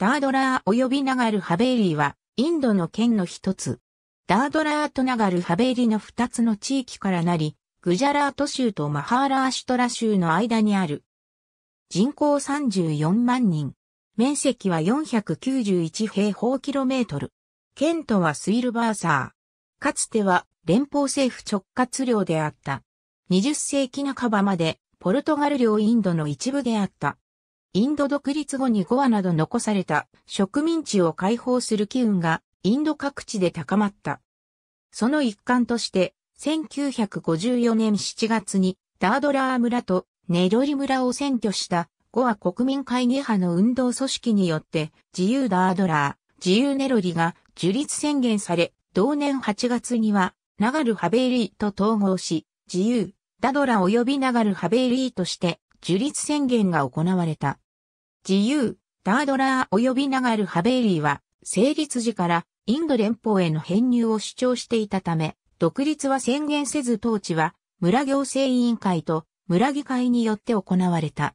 ダードラー及びナガルハベーリは、インドの県の一つ。ダードラーとナガルハベーリの二つの地域からなり、グジャラート州とマハーラーシュトラ州の間にある。人口34万人。面積は491平方キロメートル。県都はスイルバーサー。かつては連邦政府直轄領であった。20世紀半ばまでポルトガル領インドの一部であった。インド独立後にゴアなど残された植民地を解放する機運がインド各地で高まった。その一環として、1954年7月にダードラー村とネロリ村を占拠したゴア国民会議派の運動組織によって自由ダードラー、自由ネロリが樹立宣言され、同年8月にはナガルハベーリーと統合し、自由、ダドラ及びナガルハベーリーとして樹立宣言が行われた。自由、ダードラー及びナガル・ハベイリーは、成立時からインド連邦への編入を主張していたため、独立は宣言せず統治は村行政委員会と村議会によって行われた。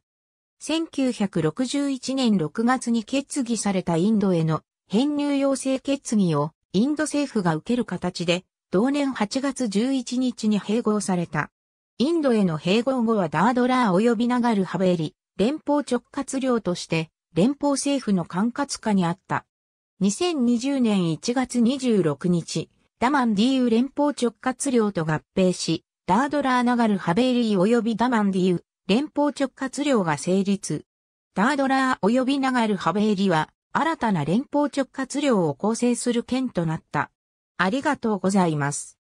1961年6月に決議されたインドへの編入要請決議をインド政府が受ける形で同年8月11日に併合された。インドへの併合後はダードラー及びナガルハベリ、連邦直轄領として連邦政府の管轄下にあった。2020年1月26日、ダマンディーウ連邦直轄領と合併し、ダードラーナガルハベリー及びダマンディーウ連邦直轄領が成立。ダードラー及びナガルハベーリは新たな連邦直轄領を構成する県となった。ありがとうございます。